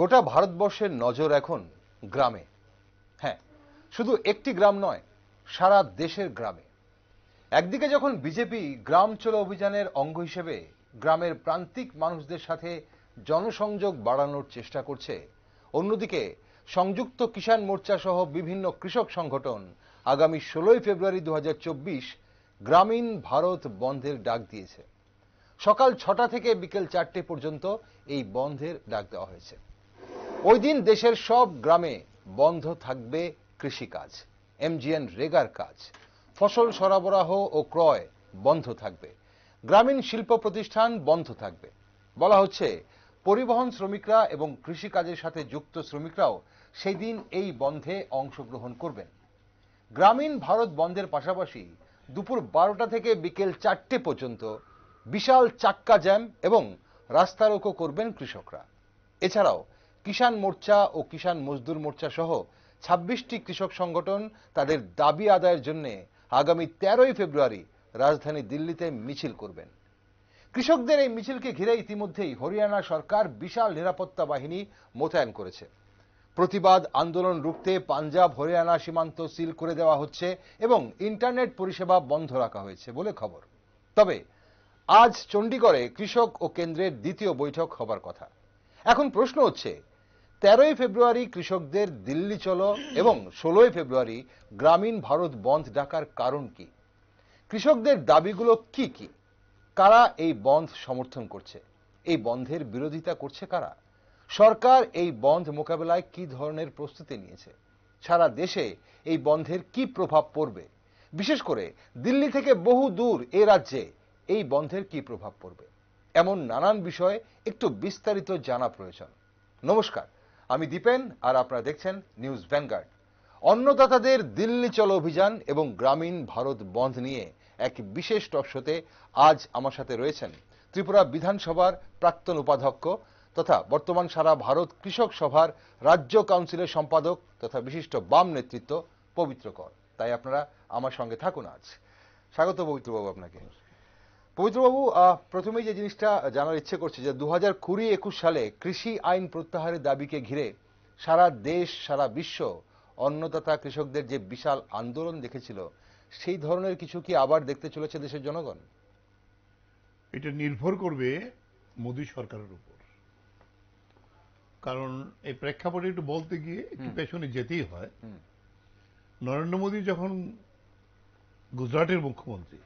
গোটা ভারতবর্ষের নজর এখন গ্রামে হ্যাঁ শুধু একটি গ্রাম নয় সারা দেশের গ্রামে একদিকে যখন বিজেপি গ্রাম চলো অভিযানের অঙ্গ হিসেবে গ্রামের প্রান্তিক মানুষদের সাথে জনসংযোগ বাড়ানোর চেষ্টা করছে অন্যদিকে সংযুক্ত কিষাণ মোর্চা সহ বিভিন্ন কৃষক সংগঠন আগামী ষোলোই ফেব্রুয়ারি দু গ্রামীণ ভারত বন্ধের ডাক দিয়েছে সকাল ছটা থেকে বিকেল চারটে পর্যন্ত এই বন্ধের ডাক দেওয়া হয়েছে ওই দিন দেশের সব গ্রামে বন্ধ থাকবে কৃষিকাজ এমজিএন রেগার কাজ ফসল সরবরাহ ও ক্রয় বন্ধ থাকবে গ্রামীণ শিল্প প্রতিষ্ঠান বন্ধ থাকবে বলা হচ্ছে পরিবহন শ্রমিকরা এবং কৃষিকাজের সাথে যুক্ত শ্রমিকরাও সেই দিন এই বন্ধে অংশগ্রহণ করবেন গ্রামীণ ভারত বন্ধের পাশাপাশি দুপুর বারোটা থেকে বিকেল চারটে পর্যন্ত বিশাল চাক্কা জ্যাম এবং রাস্তারোকো করবেন কৃষকরা এছাড়াও কিষাণ মোর্চা ও কিষাণ মজদুর মোর্চা সহ ছাব্বিশটি কৃষক সংগঠন তাদের দাবি আদায়ের জন্য আগামী তেরোই ফেব্রুয়ারি রাজধানী দিল্লিতে মিছিল করবেন কৃষকদের এই মিছিলকে ঘিরে ইতিমধ্যেই হরিয়ানা সরকার বিশাল নিরাপত্তা বাহিনী মোতায়েন করেছে প্রতিবাদ আন্দোলন রুখতে পাঞ্জাব হরিয়ানা সীমান্ত সিল করে দেওয়া হচ্ছে এবং ইন্টারনেট পরিষেবা বন্ধ রাখা হয়েছে বলে খবর তবে আজ চণ্ডীগড়ে কৃষক ও কেন্দ্রের দ্বিতীয় বৈঠক হবার কথা এখন প্রশ্ন হচ্ছে তেরোই ফেব্রুয়ারি কৃষকদের দিল্লি চলো এবং ষোলোই ফেব্রুয়ারি গ্রামীণ ভারত বন্ধ ডাকার কারণ কি কৃষকদের দাবিগুলো কি কি কারা এই বন্ধ সমর্থন করছে এই বন্ধের বিরোধিতা করছে কারা সরকার এই বন্ধ মোকাবেলায় কি ধরনের প্রস্তুতি নিয়েছে সারা দেশে এই বন্ধের কি প্রভাব পড়বে বিশেষ করে দিল্লি থেকে বহু দূর এ রাজ্যে এই বন্ধের কি প্রভাব পড়বে এমন নানান বিষয়ে একটু বিস্তারিত জানা প্রয়োজন নমস্কার আমি দীপেন আর আপনারা দেখছেন নিউজ ভ্যানগার্ড অন্নদাতাদের দিল্লি চলো অভিযান এবং গ্রামীণ ভারত বন্ধ নিয়ে এক বিশেষ টপশোতে আজ আমার সাথে রয়েছেন ত্রিপুরা বিধানসভার প্রাক্তন উপাধ্যক্ষ তথা বর্তমান সারা ভারত কৃষক সভার রাজ্য কাউন্সিলের সম্পাদক তথা বিশিষ্ট বাম নেতৃত্ব পবিত্র কর তাই আপনারা আমার সঙ্গে থাকুন আজ স্বাগত পবিত্রবাবু আপনাকে পবিত্রবাবু প্রথমেই যে জিনিসটা জানার ইচ্ছে করছে যে দু হাজার কুড়ি একুশ সালে কৃষি আইন প্রত্যাহারের দাবিকে ঘিরে সারা দেশ সারা বিশ্ব অন্নদাতা কৃষকদের যে বিশাল আন্দোলন দেখেছিল সেই ধরনের কিছু কি আবার দেখতে চলেছে দেশের জনগণ এটা নির্ভর করবে মোদী সরকারের উপর কারণ এই প্রেক্ষাপটে একটু বলতে গিয়ে একটু পেছনে যেতেই হয় নরেন্দ্র মোদী যখন গুজরাটের মুখ্যমন্ত্রী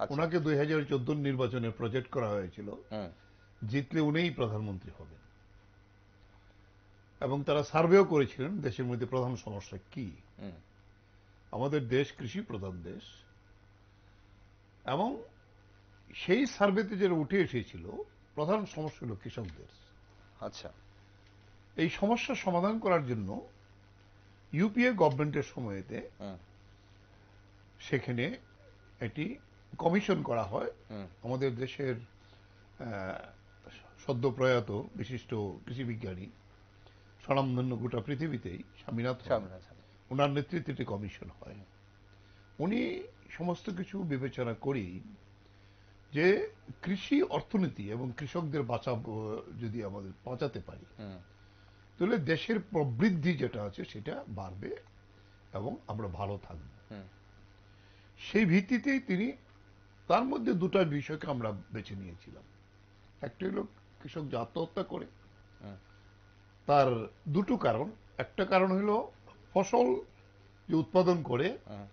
আচ্ছা। ওনাকে দুই হাজার চোদ্দোর নির্বাচনে প্রজেক্ট করা হয়েছিল হ্যাঁ। জিতলে উনিই প্রধানমন্ত্রী হবেন এবং তারা সার্ভেও করেছিলেন দেশের মধ্যে প্রধান সমস্যা কি আমাদের দেশ কৃষি প্রধান দেশ এবং সেই সার্ভেতে যেটা উঠে এসেছিল প্রধান সমস্যা হল কৃষকদের আচ্ছা এই সমস্যা সমাধান করার জন্য ইউপিএ গভর্নমেন্টের সময়তে হ্যাঁ। সেখানে এটি কমিশন করা হয় আমাদের দেশের সদ্য প্রয়াত বিশিষ্ট কৃষিবিজ্ঞানী স্বনামধন্য গোটা পৃথিবীতেই স্বামীনাথ ওনার নেতৃত্বে একটি কমিশন হয় উনি সমস্ত কিছু বিবেচনা করেই যে কৃষি অর্থনীতি এবং কৃষকদের বাঁচা যদি আমাদের বাঁচাতে পারি তাহলে দেশের প্রবৃদ্ধি যেটা আছে সেটা বাড়বে এবং আমরা ভালো থাকব সেই ভিত্তিতেই তিনি তার মধ্যে দুটা বিষয়কে আমরা বেছে নিয়েছিলাম একটা হলো কৃষক যে আত্মহত্যা করে হ্যাঁ। তার দুটো কারণ একটা কারণ হলো ফসল যে উৎপাদন করে হ্যাঁ।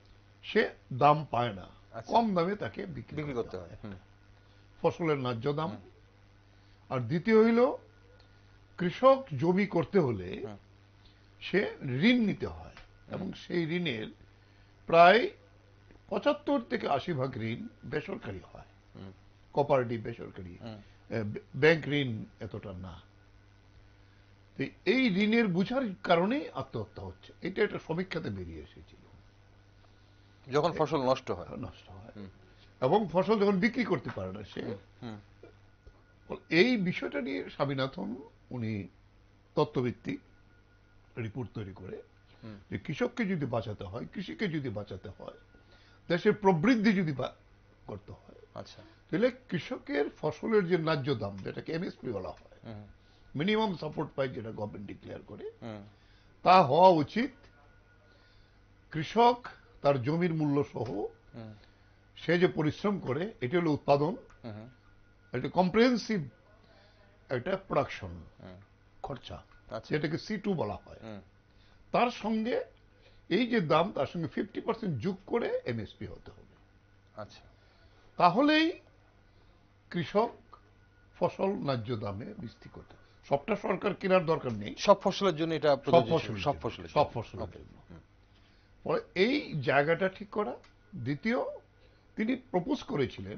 সে দাম পায় না আচ্ছা। কম দামে তাকে বিক্রি করতে হয় ফসলের ন্যায্য দাম হ্যাঁ। আর দ্বিতীয় হইল কৃষক জমি করতে হলে সে ঋণ নিতে হয় এবং সেই ঋণের প্রায় পঁচাত্তর থেকে আশি ভাগ ঋণ বেসরকারি হয় কোপারেটিভ বেসরকারি ব্যাংক ঋণ এতটা না এই ঋণের বুঝার কারণে আত্মহত্যা হচ্ছে এটা একটা সমীক্ষাতে বেরিয়ে এসেছিল যখন ফসল নষ্ট হয় নষ্ট হয় এবং ফসল যখন বিক্রি করতে পারে না সে এই বিষয়টা নিয়ে স্বামীনাথন উনি তত্ত্বভিত্তিক রিপোর্ট তৈরি করে যে কৃষককে যদি বাঁচাতে হয় কৃষিকে যদি বাঁচাতে হয় দেশের প্রবৃদ্ধি যদি করতে হয় আচ্ছা তাহলে কৃষকের ফসলের যে ন্যায্য দাম যেটাকে এমএসপি বলা হয় মিনিমাম সাপোর্ট পাই যেটা গভর্নমেন্ট ডিক্লেয়ার করে তা হওয়া উচিত কৃষক তার জমির মূল্য সহ সে যে পরিশ্রম করে এটি হল উৎপাদন একটা কম্প্রিহেন্সিভ একটা প্রোডাকশন খরচা আচ্ছা। যেটাকে সি টু বলা হয় তার সঙ্গে এই যে দাম তার সঙ্গে ফিফটি পার্সেন্ট যোগ করে এমএসপি হতে হবে আচ্ছা তাহলেই কৃষক ফসল ন্যায্য দামে বৃষ্টি করতে সবটা সরকার কেনার দরকার নেই সব ফসলের জন্য এটা সব ফসল সব ফসল সব ফসল এই জায়গাটা ঠিক করা দ্বিতীয় তিনি প্রপোজ করেছিলেন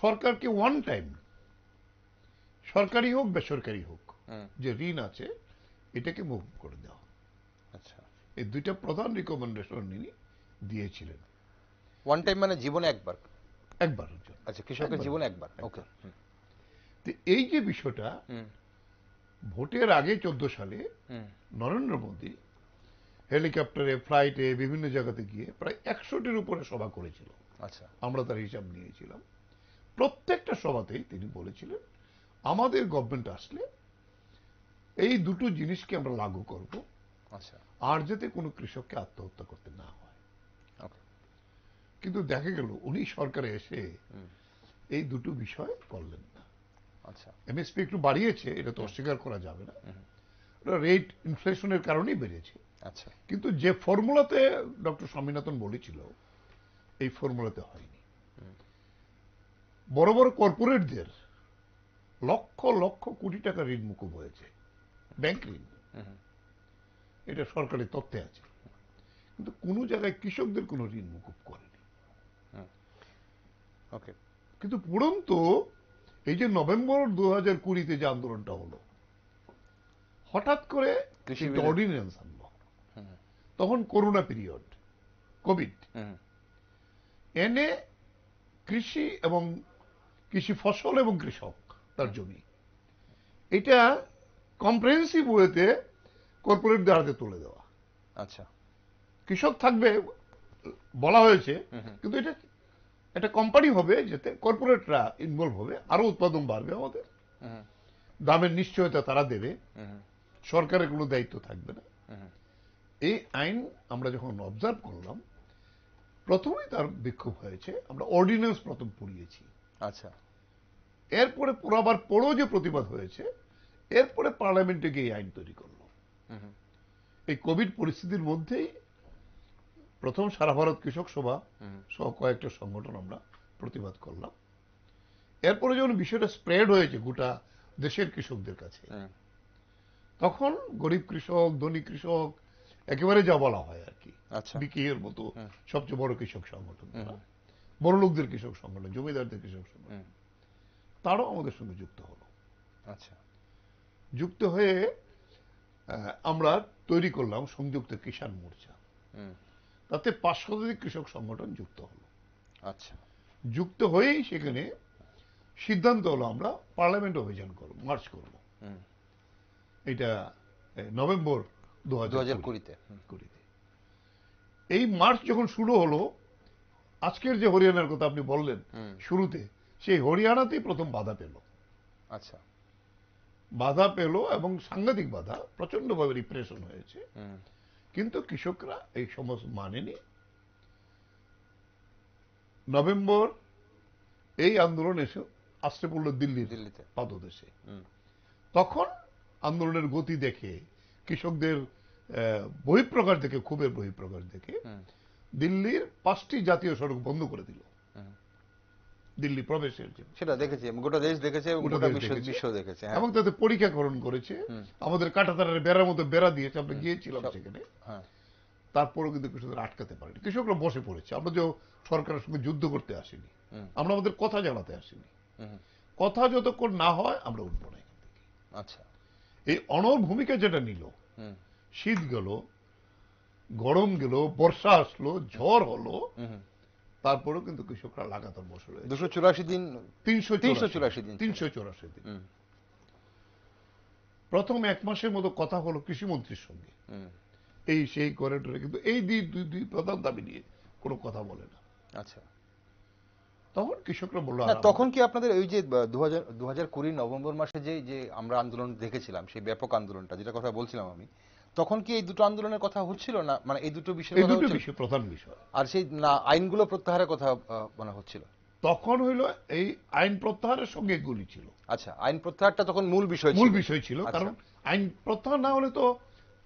সরকারকে ওয়ান টাইম সরকারি হোক বেসরকারি হোক যে ঋণ আছে এটাকে মুভ করে দেওয়া এই দুইটা প্রধান রিকমেন্ডেশন উনি দিয়েছিলেন ওয়ান টাইম মানে জীবনে একবার একবার আচ্ছা কৃষকের জীবনে একবার ওকে তো এই যে বিষয়টা ভোটের আগে চোদ্দ সালে নরেন্দ্র মোদী হেলিকপ্টারে ফ্লাইটে বিভিন্ন জায়গাতে গিয়ে প্রায় একশোটির উপরে সভা করেছিল আচ্ছা আমরা তার হিসাব নিয়েছিলাম প্রত্যেকটা সভাতেই তিনি বলেছিলেন আমাদের গভর্নমেন্ট আসলে এই দুটো জিনিসকে আমরা লাগু করব আচ্ছা আর যাতে কোনো কৃষককে আত্মহত্যা করতে না হয় কিন্তু দেখা গেল উনি সরকারে এসে এই দুটো বিষয় করলেন না আচ্ছা এমএসপি একটু বাড়িয়েছে এটা তো অস্বীকার করা যাবে না রেট ইনফ্লেশনের কারণেই বেড়েছে আচ্ছা কিন্তু যে ফর্মুলাতে ডক্টর স্বামীনাথন বলেছিল এই ফর্মুলাতে হয়নি বড় বড় কর্পোরেটদের লক্ষ লক্ষ কোটি টাকা ঋণ মুকুব হয়েছে ব্যাংক ঋণ এটা সরকারি তত্ত্বে আছে কিন্তু কোনো জায়গায় কৃষকদের কোনো ঋণ মুকুব করেনি ওকে হ্যাঁ। কিন্তু পুরন্ত এই যে নভেম্বর দু হাজার কুড়িতে যে আন্দোলনটা হলো হঠাৎ করে অর্ডিনেন্স আনলো হ্যাঁ। তখন করোনা পিরিয়ড হ্যাঁ। কোভিড এনে কৃষি এবং কৃষি ফসল এবং কৃষক তার জমি এটা কম্প্রেহেন্সিভ ওয়েতে কর্পোরেটদের হাতে তুলে দেওয়া আচ্ছা কৃষক থাকবে বলা হয়েছে কিন্তু এটা একটা কোম্পানি হবে যেতে কর্পোরেটরা ইনভলভ হবে আরো উৎপাদন বাড়বে আমাদের দামের নিশ্চয়তা তারা দেবে সরকারের কোনো দায়িত্ব থাকবে না এই আইন আমরা যখন অবজার্ভ করলাম প্রথমেই তার বিক্ষোভ হয়েছে আমরা অর্ডিন্যান্স প্রথম পড়িয়েছি আচ্ছা এরপরে পুরাবার পরও যে প্রতিবাদ হয়েছে এরপরে পার্লামেন্টে গিয়ে আইন তৈরি করল এই কোভিড পরিস্থিতির মধ্যেই প্রথম সারা ভারত কৃষক সভা সহ কয়েকটা সংগঠন আমরা প্রতিবাদ করলাম এরপরে যখন বিষয়টা স্প্রেড হয়েছে গোটা দেশের কৃষকদের কাছে হ্যাঁ। তখন গরিব কৃষক ধনী কৃষক একেবারে যা বলা হয় আর কি আচ্ছা। বিকেএর মতো হ্যাঁ। সবচেয়ে বড় কৃষক সংগঠন হ্যাঁ। বড় লোকদের কৃষক সংগঠন জমিদারদের কৃষক সংগঠন তারাও আমাদের সঙ্গে যুক্ত হলো আচ্ছা যুক্ত হয়ে আমরা তৈরি করলাম সংযুক্ত কিষাণ মোর্চা তাতে পাঁচ শতাধিক কৃষক সংগঠন যুক্ত হলো আচ্ছা যুক্ত হয়েই সেখানে সিদ্ধান্ত হলো আমরা পার্লামেন্ট অভিযান করব মার্চ করব এটা নভেম্বর দু হাজার কুড়িতে এই মার্চ যখন শুরু হলো আজকের যে হরিয়ানার কথা আপনি বললেন শুরুতে সেই হরিয়ানাতেই প্রথম বাধা পেল আচ্ছা বাধা পেল এবং সাংঘাতিক বাধা প্রচন্ডভাবে রিপ্রেশন হয়েছে কিন্তু কৃষকরা এই সমস্ত মানেনি নভেম্বর এই আন্দোলন এসে আসতে পড়লো দিল্লি দিল্লিতে পাদদেশে তখন আন্দোলনের গতি দেখে কৃষকদের বহিঃপ্রকাশ দেখে ক্ষোভের বহিঃপ্রকাশ দেখে দিল্লির পাঁচটি জাতীয় সড়ক বন্ধ করে দিল দিল্লি প্রবেশ হয়েছে সেটা দেখেছি গোটা দেশ দেখেছে গোটা বিশ্ব দেখেছে হ্যাঁ। এবং তাতে পরীক্ষাকরণ করেছে আমাদের কাটাতারের বেড়ার মতো বেড়া দিয়েছে আমরা গিয়েছিলাম সেখানে হ্যাঁ। তারপরেও কিন্তু কৃষকদের আটকাতে পারেনি কৃষকরা বসে পড়েছে আমরা যে সরকারের সঙ্গে যুদ্ধ করতে আসিনি আমরা আমাদের কথা জানাতে আসিনি কথা যতক্ষণ না হয় আমরা উঠব না আচ্ছা এই অনর ভূমিকা যেটা নিল শীত গেল গরম গেল বর্ষা আসলো ঝড় হলো তারপরেও কিন্তু কৃষকরা লাগাতার বসে রয়েছে দুশো চুরাশি দিন তিনশো তিনশো চুরাশি দিন তিনশো চুরাশি দিন প্রথম এক মাসের মতো কথা হলো কৃষিমন্ত্রীর সঙ্গে এই সেই করিডোরে কিন্তু এই দুই দুই দুই প্রধান দাবি নিয়ে কোনো কথা বলে না আচ্ছা তখন কৃষকরা বললো তখন কি আপনাদের ওই যে দু হাজার নভেম্বর মাসে যে যে আমরা আন্দোলন দেখেছিলাম সেই ব্যাপক আন্দোলনটা যেটা কথা বলছিলাম আমি তখন কি এই দুটো আন্দোলনের কথা হচ্ছিল না মানে এই দুটো বিষয় দুটো বিষয় প্রধান বিষয় আর সেই না আইনগুলো প্রত্যাহারের কথা মানে হচ্ছিল তখন হইল এই আইন প্রত্যাহারের সঙ্গে গুলি ছিল আচ্ছা আইন প্রত্যাহারটা তখন মূল বিষয় মূল বিষয় ছিল আচ্ছা। কারণ আইন প্রত্যাহার না হলে তো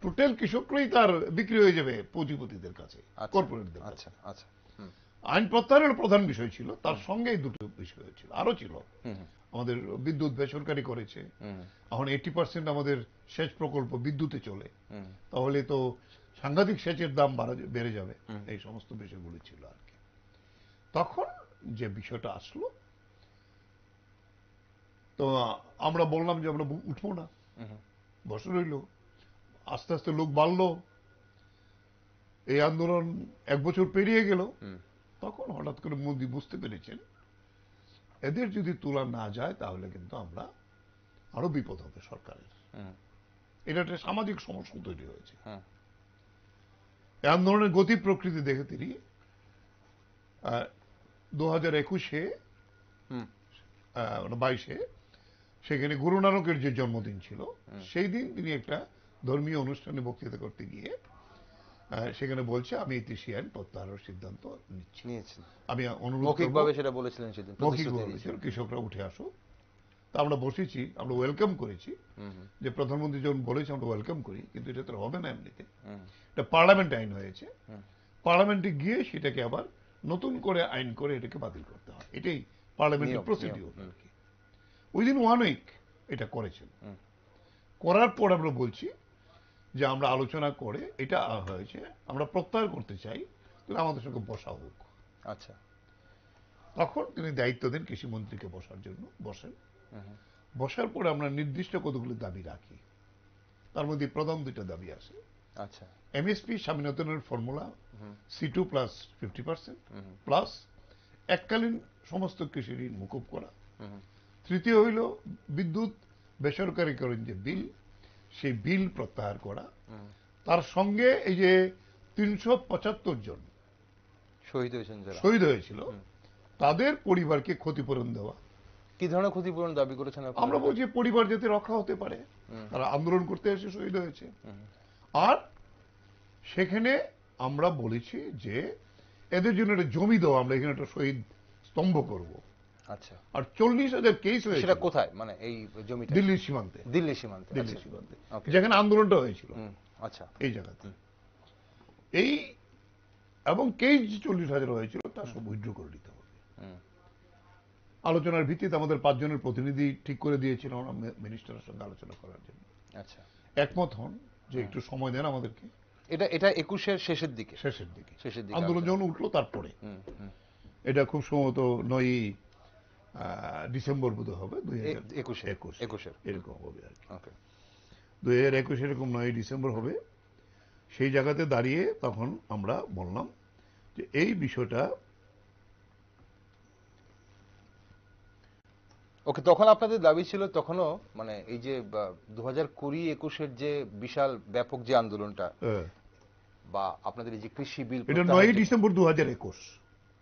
টোটাল কৃষকরাই তার বিক্রি হয়ে যাবে পুঁজিপতিদের কাছে আচ্ছা, কর্পোরেটদের আচ্ছা আচ্ছা আইন প্রত্যাহারের প্রধান বিষয় ছিল তার সঙ্গে এই দুটো বিষয় ছিল আরো ছিল আমাদের বিদ্যুৎ বেসরকারি করেছে এখন এইটি পার্সেন্ট আমাদের সেচ প্রকল্প বিদ্যুতে চলে তাহলে তো সাংঘাতিক সেচের দাম বেড়ে যাবে এই সমস্ত বিষয়গুলো ছিল আর কি তখন যে বিষয়টা আসলো তো আমরা বললাম যে আমরা উঠবো না বসে রইল আস্তে আস্তে লোক বাড়লো এই আন্দোলন এক বছর পেরিয়ে গেল তখন হঠাৎ করে মোদী বুঝতে পেরেছেন এদের যদি তোলা না যায় তাহলে কিন্তু আমরা আরো বিপদ হবে সরকারের হ্যাঁ। এটা একটা সামাজিক সমস্যা তৈরি হয়েছে হ্যাঁ। এমন ধরনের গতি প্রকৃতি দেখে তিনি দু হাজার একুশে মানে বাইশে সেখানে গুরু নানকের যে জন্মদিন ছিল সেই দিন তিনি একটা ধর্মীয় অনুষ্ঠানে বক্তৃতা করতে গিয়ে সেখানে বলছে আমি এই কৃষি আইন প্রত্যাহারের সিদ্ধান্ত নিচ্ছি আমি অনুরোধ মৌখিকভাবে সেটা বলেছিলেন সেদিন মৌখিকভাবে কৃষকরা উঠে আসো তা আমরা বসেছি আমরা ওয়েলকাম করেছি যে প্রধানমন্ত্রী যখন বলেছে আমরা ওয়েলকাম করি কিন্তু এটা তো হবে না এমনিতে এটা পার্লামেন্ট আইন হয়েছে পার্লামেন্টে গিয়ে সেটাকে আবার নতুন করে আইন করে এটাকে বাতিল করতে হয় এটাই পার্লামেন্টের প্রসিডিওর উইদিন ওয়ান উইক এটা করেছেন করার পর আমরা বলছি যে আমরা আলোচনা করে এটা হয়েছে আমরা প্রত্যাহার করতে চাই তুমি আমাদের সঙ্গে বসা হোক আচ্ছা তখন তিনি দায়িত্ব দেন কৃষি মন্ত্রীকে বসার জন্য বসেন বসার পরে আমরা নির্দিষ্ট কতগুলো দাবি রাখি তার মধ্যে প্রধান দুইটা দাবি আছে আচ্ছা এমএসপি স্বামীনাথনের formula C two plus fifty percent plus এককালীন সমস্ত কৃষি ঋণ মুকুব করা তৃতীয় হইল বিদ্যুৎ বেসরকারি বেসরকারীকরণ যে বিল সেই বিল প্রত্যাহার করা তার সঙ্গে এই যে তিনশো জন শহীদ হয়েছেন শহীদ হয়েছিল তাদের পরিবারকে ক্ষতিপূরণ দেওয়া কি ধরনের ক্ষতিপূরণ দাবি করেছেন আমরা বলছি পরিবার যাতে রক্ষা হতে পারে তারা আন্দোলন করতে এসে শহীদ হয়েছে আর সেখানে আমরা বলেছি যে এদের জন্য একটা জমি দেওয়া আমরা এখানে একটা শহীদ স্তম্ভ করবো আচ্ছা আর চল্লিশ হাজার কেস হয়েছে সেটা কোথায় মানে এই জমি দিল্লির সীমান্তে দিল্লির সীমান্তে আচ্ছা। দিল্লির সীমান্তে যেখানে আন্দোলনটা হয়েছিল আচ্ছা এই জায়গাতে এই এবং কেস যে চল্লিশ হাজার হয়েছিল তা সব উইড্র করে নিতে হবে আলোচনার ভিত্তিতে আমাদের পাঁচজনের প্রতিনিধি ঠিক করে দিয়েছিল মিনিস্টারের সঙ্গে আলোচনা করার জন্য আচ্ছা একমত হন যে একটু সময় দেন আমাদেরকে এটা এটা একুশের শেষের দিকে শেষের দিকে শেষের দিকে আন্দোলন যখন উঠলো তারপরে এটা খুব সম্ভবত নয় ডিসেম্বর বোধ হবে দুই হাজার এরকম হবে আর কি দুই হাজার একুশ এরকম নয় ডিসেম্বর হবে সেই জায়গাতে দাঁড়িয়ে তখন আমরা বললাম যে এই বিষয়টা ওকে তখন আপনাদের দাবি ছিল তখনও মানে এই যে দু হাজার কুড়ি একুশের যে বিশাল ব্যাপক যে আন্দোলনটা হ্যাঁ। বা আপনাদের এই যে কৃষি বিল এটা নয় ডিসেম্বর দু হাজার একুশ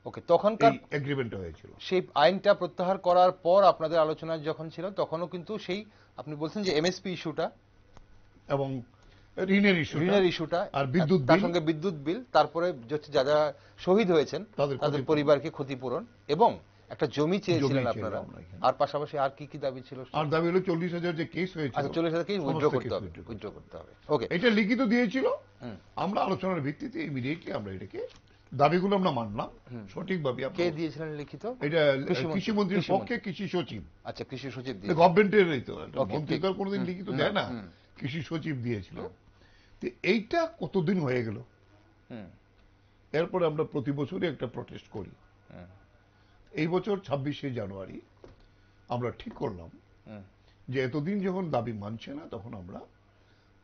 ওকে তখনকার এগ্রিমেন্ট হয়েছিল সেই আইনটা প্রত্যাহার করার পর আপনাদের আলোচনা যখন ছিল তখনও কিন্তু সেই আপনি বলছেন যে এমএসপি ইস্যুটা এবং ঋণের ইস্যু ঋণের ইস্যুটা আর বিদ্যুৎ তার সঙ্গে বিদ্যুৎ বিল তারপরে যা যা শহীদ হয়েছেন তাদের পরিবারকে ক্ষতিপূরণ এবং একটা জমি চেয়েছিলেন আপনারা আর পাশাপাশি আর কি কি দাবি ছিল আর দাবি হলো চল্লিশ হাজার যে কেস হয়েছে আচ্ছা, চল্লিশ হাজার কেস উইথড্র করতে হবে উইথড্র করতে হবে ওকে এটা লিখিত দিয়েছিল আমরা আলোচনার ভিত্তিতে ইমিডিয়েটলি আমরা এটাকে দাবিগুলো আমরা মানলাম সঠিকভাবে কে দিয়েছিলেন লিখিত এটা কৃষি মন্ত্রীর পক্ষে কৃষি সচিব আচ্ছা কৃষি সচিব দিয়ে গভর্নমেন্টের তো মন্ত্রী তো কোনোদিন লিখিত দেয় না কৃষি সচিব দিয়েছিল তো এইটা কতদিন হয়ে গেল এরপরে আমরা প্রতি বছরই একটা প্রটেস্ট করি এই বছর ছাব্বিশে জানুয়ারি আমরা ঠিক করলাম যে এতদিন যখন দাবি মানছে না তখন আমরা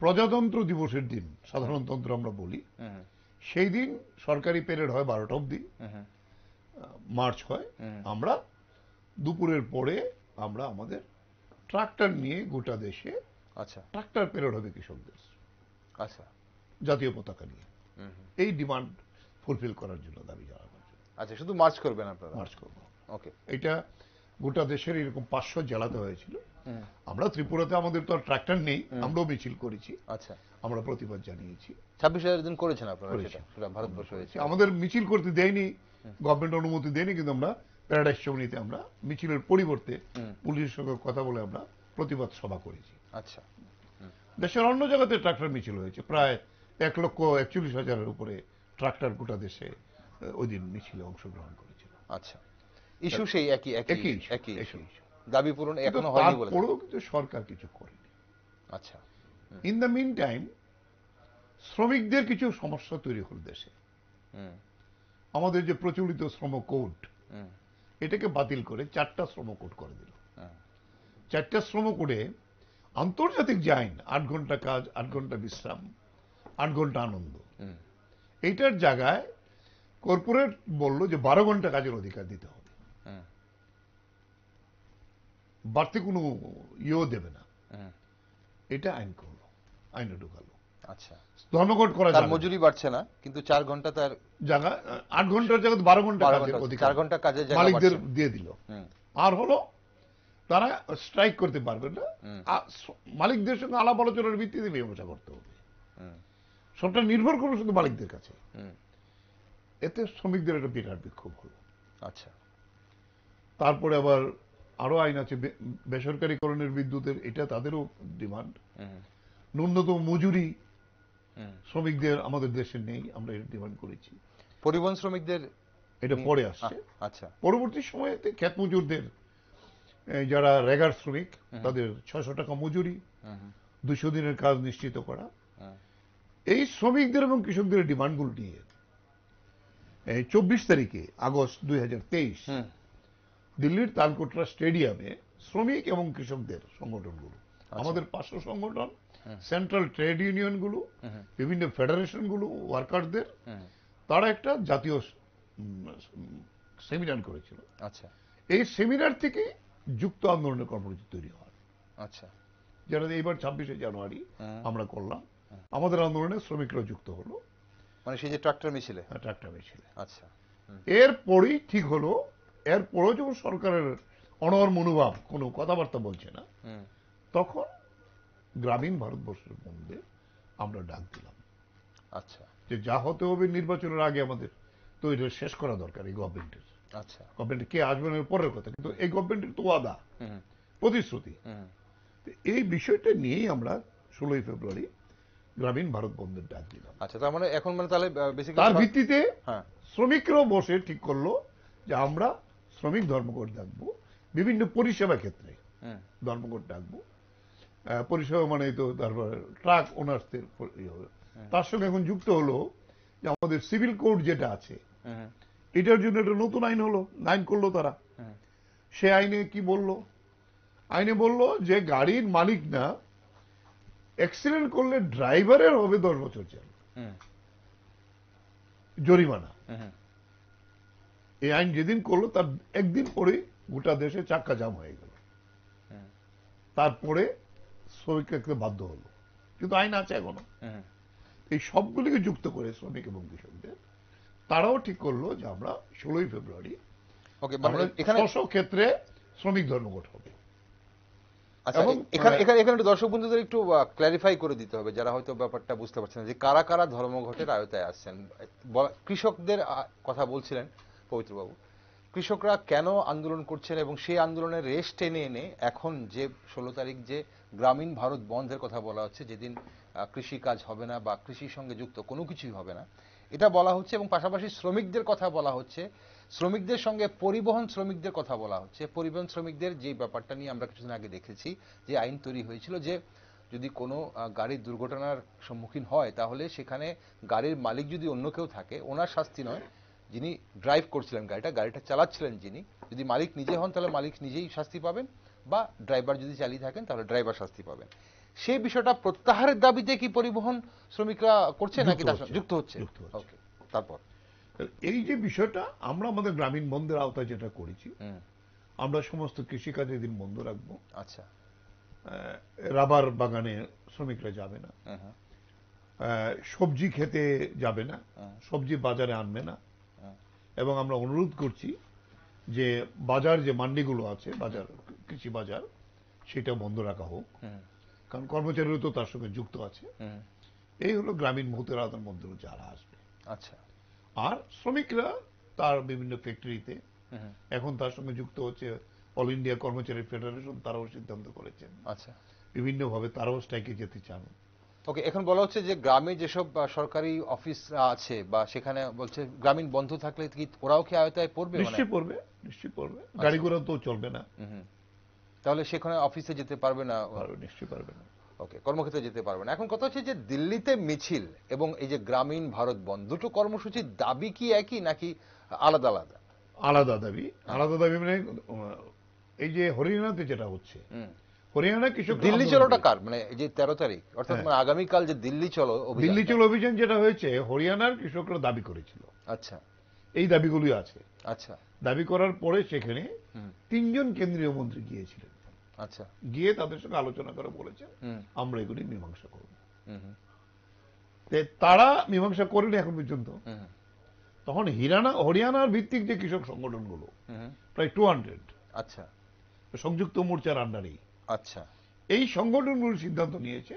প্রজাতন্ত্র দিবসের দিন সাধারণতন্ত্র আমরা বলি সেই দিন সরকারি পেরেড হয় বারোটা অব্দি মার্চ হয় আমরা দুপুরের পরে আমরা আমাদের ট্রাক্টর নিয়ে গোটা দেশে আচ্ছা ট্রাক্টর পেরেড হবে কৃষকদের আচ্ছা জাতীয় পতাকা নিয়ে এই ডিমান্ড ফুলফিল করার জন্য দাবি জানানোর আচ্ছা শুধু মার্চ করবেন আপনারা মার্চ করবো ওকে এটা গোটা দেশের এরকম পাঁচশো জেলাতে হয়েছিল আমরা ত্রিপুরাতে আমাদের তো আর ট্রাক্টর নেই আমরাও মিছিল করেছি আচ্ছা আমরা প্রতিবাদ জানিয়েছি ছাব্বিশ হাজার দিন করেছেন আপনারা ভারতবর্ষ হয়েছে আমাদের মিছিল করতে দেয়নি গভর্নমেন্ট অনুমতি দেয়নি কিন্তু আমরা প্যারাডাইস চৌনিতে আমরা মিছিলের পরিবর্তে পুলিশের সঙ্গে কথা বলে আমরা প্রতিবাদ সভা করেছি আচ্ছা দেশের অন্য জায়গাতে ট্রাক্টর মিছিল হয়েছে প্রায় এক লক্ষ একচল্লিশ হাজারের উপরে ট্রাক্টর গোটা দেশে ওই দিন মিছিলে অংশগ্রহণ করেছিল আচ্ছা ইস্যু সেই একই একই একই দাবি পূরণ এখনো হয়নি বলে তারপরেও কিন্তু সরকার কিছু করেনি আচ্ছা ইন দ্য মিন টাইম শ্রমিকদের কিছু সমস্যা তৈরি হল দেশে আমাদের যে প্রচলিত শ্রম কোড এটাকে বাতিল করে চারটা শ্রম কোড করে দিল চারটা শ্রম কোডে আন্তর্জাতিক যে আইন আট ঘন্টা কাজ আট ঘন্টা বিশ্রাম আট ঘন্টা আনন্দ এইটার জায়গায় কর্পোরেট বলল যে বারো ঘন্টা কাজের অধিকার দিতে হবে কোনো ইয়েও দেবে না এটা আইন করলো আইনে ঢুকালো আচ্ছা ধর্মঘট করা তার মজুরি বাড়ছে না কিন্তু চার ঘন্টা তার জায়গা আট ঘন্টার বারো ঘন্টা চার ঘন্টা কাজে মালিকদের দিয়ে দিল আর হলো তারা স্ট্রাইক করতে পারবে না মালিকদের সঙ্গে আলাপ আলোচনার ভিত্তিতে ব্যবসা করতে হবে সবটা নির্ভর করবে শুধু মালিকদের কাছে এতে শ্রমিকদের একটা বিরাট বিক্ষোভ হলো আচ্ছা তারপরে আবার আরো আইন আছে বেসরকারিকরণের বিদ্যুতের এটা তাদেরও ডিমান্ড ন্যূনতম মজুরি শ্রমিকদের আমাদের দেশে নেই আমরা এটা ডিমান্ড করেছি পরিবহন শ্রমিকদের এটা পরে আসছে আচ্ছা পরবর্তী সময়তে খ্যাত মজুরদের যারা রেগার শ্রমিক তাদের ছয়শো টাকা মজুরি দুশো দিনের কাজ নিশ্চিত করা হ্যাঁ। এই শ্রমিকদের এবং কৃষকদের ডিমান্ডগুলো নিয়ে চব্বিশ তারিখে আগস্ট দুই হাজার তেইশ দিল্লির তালকোটরা স্টেডিয়ামে শ্রমিক এবং কৃষকদের সংগঠনগুলো আচ্ছা। আমাদের পাঁচশো সংগঠন সেন্ট্রাল ট্রেড ইউনিয়নগুলো বিভিন্ন ফেডারেশনগুলো ওয়ার্কারদের তারা একটা জাতীয় সেমিনার করেছিল আচ্ছা এই সেমিনার থেকে যুক্ত আন্দোলনের কর্মসূচি তৈরি হয় আচ্ছা যেটা এইবার ছাব্বিশে জানুয়ারি আমরা করলাম আমাদের আন্দোলনে শ্রমিকরা যুক্ত হলো মানে সেই যে ট্রাক্টর মিছিলে হ্যাঁ, ট্রাক্টর মিছিলে আচ্ছা এরপরেই ঠিক হলো এরপরেও যখন সরকারের অনর মনোভাব কোনো কথাবার্তা বলছে না তখন গ্রামীণ ভারতবর্ষের মধ্যে আমরা ডাক দিলাম আচ্ছা যে যা হতে হবে নির্বাচনের আগে আমাদের তো এটা শেষ করা দরকার এই গভর্নমেন্টের আচ্ছা গভর্নমেন্ট কে আসবে না পরের কথা কিন্তু এই গভর্নমেন্টের তো প্রতিশ্রুতি এই বিষয়টা নিয়েই আমরা ষোলোই ফেব্রুয়ারি গ্রামীণ ভারত বন্ধের ডাক দিলাম আচ্ছা তার মানে এখন মানে তাহলে তার ভিত্তিতে হ্যাঁ। শ্রমিকরাও বসে ঠিক করলো যে আমরা শ্রমিক ধর্মঘট ডাকবো বিভিন্ন পরিষেবা ক্ষেত্রে হ্যাঁ। ধর্মঘট ডাকবো পরিষেবা মানে তো তারপর ট্রাক ওনার্সদের ইয়ে হ্যাঁ। তার সঙ্গে এখন যুক্ত হলো যে আমাদের সিভিল কোড যেটা আছে হ্যাঁ, এটার জন্য একটা নতুন আইন হলো আইন করলো তারা সে আইনে কি বলল আইনে বলল যে গাড়ির মালিক না অ্যাক্সিডেন্ট করলে ড্রাইভারের হবে দশ বছর জরিমানা এই আইন যেদিন করলো তার একদিন পরেই গোটা দেশে চাক্কা জাম হয়ে গেল হ্যাঁ। তারপরে শ্রমিক রাখতে বাধ্য হলো কিন্তু আইন আছে এখনো হ্যাঁ। এই সবগুলিকে যুক্ত করে শ্রমিক এবং কৃষকদের তারাও ঠিক করলো যে আমরা ষোলোই ফেব্রুয়ারি মানে ক্ষেত্রে শ্রমিক ধর্মঘট হবে আচ্ছা, হ্যাঁ। এখানে এখানে এখানে দর্শক বন্ধুদের একটু ক্ল্যারিফাই করে দিতে হবে যারা হয়তো ব্যাপারটা বুঝতে পারছেন যে কারা কারা ধর্মঘটের আয়তায় আসছেন কৃষকদের কথা বলছিলেন পবিত্রবাবু কৃষকরা কেন আন্দোলন করছেন এবং সেই আন্দোলনের রেশ টেনে এনে এখন যে ষোলো তারিখ যে গ্রামীণ ভারত বন্ধের কথা বলা হচ্ছে যেদিন কৃষি কাজ হবে না বা কৃষির সঙ্গে যুক্ত কোনো কিছুই হবে না এটা বলা হচ্ছে এবং পাশাপাশি শ্রমিকদের কথা বলা হচ্ছে শ্রমিকদের সঙ্গে পরিবহন শ্রমিকদের কথা বলা হচ্ছে পরিবহন শ্রমিকদের যে ব্যাপারটা নিয়ে আমরা কিছুদিন আগে দেখেছি যে আইন তৈরি হয়েছিল যে যদি কোনো গাড়ির দুর্ঘটনার সম্মুখীন হয় তাহলে সেখানে গাড়ির মালিক যদি অন্য কেউ থাকে ওনার শাস্তি নয় যিনি ড্রাইভ করছিলেন গাড়িটা গাড়িটা চালাচ্ছিলেন যিনি যদি মালিক নিজে হন তাহলে মালিক নিজেই শাস্তি পাবেন বা ড্রাইভার যদি চালিয়ে থাকেন তাহলে ড্রাইভার শাস্তি পাবেন সেই বিষয়টা প্রত্যাহারের দাবিতে কি পরিবহন শ্রমিকরা করছে নাকি যুক্ত হচ্ছে তারপর এই যে বিষয়টা আমরা আমাদের গ্রামীণ বন্ধের আওতায় যেটা করেছি আমরা সমস্ত কৃষিকাজ এদিন বন্ধ রাখবো আচ্ছা রাবার বাগানে শ্রমিকরা যাবে না হ্যাঁ, হ্যাঁ। সবজি খেতে যাবে না হ্যাঁ। সবজি বাজারে আনবে না এবং আমরা অনুরোধ করছি যে বাজার যে মান্ডিগুলো আছে বাজার কৃষি বাজার সেটা বন্ধ রাখা হোক কারণ কর্মচারীরা তো তার সঙ্গে যুক্ত আছে এই হলো গ্রামীণ আদান মধ্যে যারা আসবে আচ্ছা আর শ্রমিকরা তার বিভিন্ন ফ্যাক্টরিতে এখন তার সঙ্গে যুক্ত হচ্ছে অল ইন্ডিয়া কর্মচারী ফেডারেশন তারাও সিদ্ধান্ত করেছেন আচ্ছা বিভিন্নভাবে তারাও স্ট্রাইকে যেতে চান ওকে এখন বলা হচ্ছে যে গ্রামে যেসব সরকারি অফিস আছে বা সেখানে বলছে গ্রামীণ বন্ধ থাকলে কি ওরাও কি আয়তায় পড়বে মানে? নিশ্চয়ই পড়বে নিশ্চয়ই পড়বে আচ্ছা। গাড়ি ঘোড়া তো চলবে না তাহলে সেখানে অফিসে যেতে পারবে না নিশ্চয়ই পারবে না ওকে কর্মক্ষেত্রে যেতে পারবে না এখন কথা হচ্ছে যে দিল্লিতে মিছিল এবং এই যে গ্রামীণ ভারত বন্ধ দুটো কর্মসূচির দাবি কি একই নাকি আলাদা আলাদা আলাদা দাবি আলাদা দাবি মানে এই যে হরিয়ানাতে যেটা হচ্ছে হরিয়ানা কৃষক দিল্লি চলোটা কার মানে যে তেরো তারিখ অর্থাৎ হ্যাঁ। মানে আগামীকাল যে দিল্লি চলো দিল্লি হ্যাঁ। চলো অভিযান যেটা হয়েছে হরিয়ানার কৃষকরা দাবি করেছিল আচ্ছা এই দাবিগুলি আছে আচ্ছা দাবি করার পরে সেখানে তিনজন কেন্দ্রীয় মন্ত্রী গিয়েছিলেন আচ্ছা গিয়ে তাদের সঙ্গে আলোচনা করে বলেছেন আমরা এগুলি মীমাংসা করব তারা মীমাংসা করেনি এখন পর্যন্ত তখন হিরানা হরিয়ানার ভিত্তিক যে কৃষক সংগঠনগুলো প্রায় টু হান্ড্রেড আচ্ছা সংযুক্ত মোর্চার আন্ডারেই আচ্ছা এই সংগঠনগুলো সিদ্ধান্ত নিয়েছে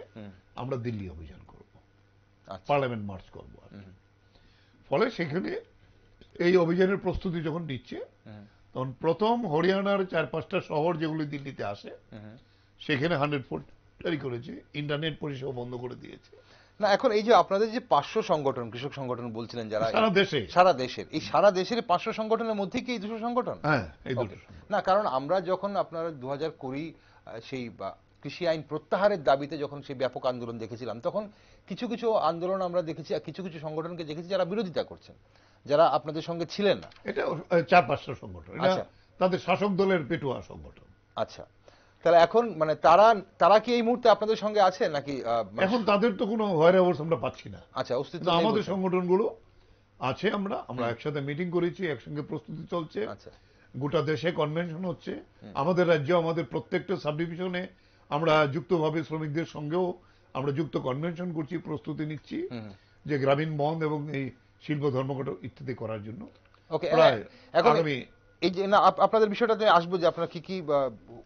আমরা দিল্লি অভিযান করব আচ্ছা। পার্লামেন্ট মার্চ করব ফলে সেখানে এই অভিযানের প্রস্তুতি যখন নিচ্ছে তখন প্রথম হরিয়ানার চার পাঁচটা শহর যেগুলি দিল্লিতে আসে সেখানে হান্ড্রেড ফোর জারি করেছে ইন্টারনেট পরিষেবা বন্ধ করে দিয়েছে না এখন এই যে আপনাদের যে পাঁচশো সংগঠন কৃষক সংগঠন বলছিলেন যারা সারা দেশে সারা দেশের এই সারা দেশের পাঁচশো সংগঠনের মধ্যে কি এই দুশো সংগঠন হ্যাঁ না কারণ আমরা যখন আপনারা দু হাজার কুড়ি সেই কৃষি আইন প্রত্যাহারের দাবিতে যখন সেই ব্যাপক আন্দোলন দেখেছিলাম তখন কিছু কিছু আন্দোলন আমরা দেখেছি কিছু কিছু সংগঠনকে দেখেছি যারা বিরোধিতা করছেন যারা আপনাদের সঙ্গে ছিলেন না এটা চার পাঁচটা সংগঠন আচ্ছা তাদের শাসক দলের পেটুয়া সংগঠন আচ্ছা তাহলে এখন মানে তারা তারা কি এই মুহূর্তে আপনাদের সঙ্গে আছে নাকি মানে এখন তাদের তো কোনো হোয়ার অবস্থা আমরা পাচ্ছি না আচ্ছা অস্তিত্ব আমাদের সংগঠনগুলো আছে আমরা আমরা একসাথে মিটিং করেছি একসঙ্গে প্রস্তুতি চলছে আচ্ছা গোটা দেশে কনভেনশন হচ্ছে আমাদের রাজ্য আমাদের প্রত্যেকটা সাবডিভিশনে আমরা যুক্তভাবে শ্রমিকদের সঙ্গেও আমরা যুক্ত কনভেনশন করছি প্রস্তুতি নিচ্ছি যে গ্রামীণ বন্ধ এবং এই শিল্প ধর্মঘট ইত্যাদি করার জন্য এই যে না আপনাদের বিষয়টাতে আসবো যে আপনারা কি কি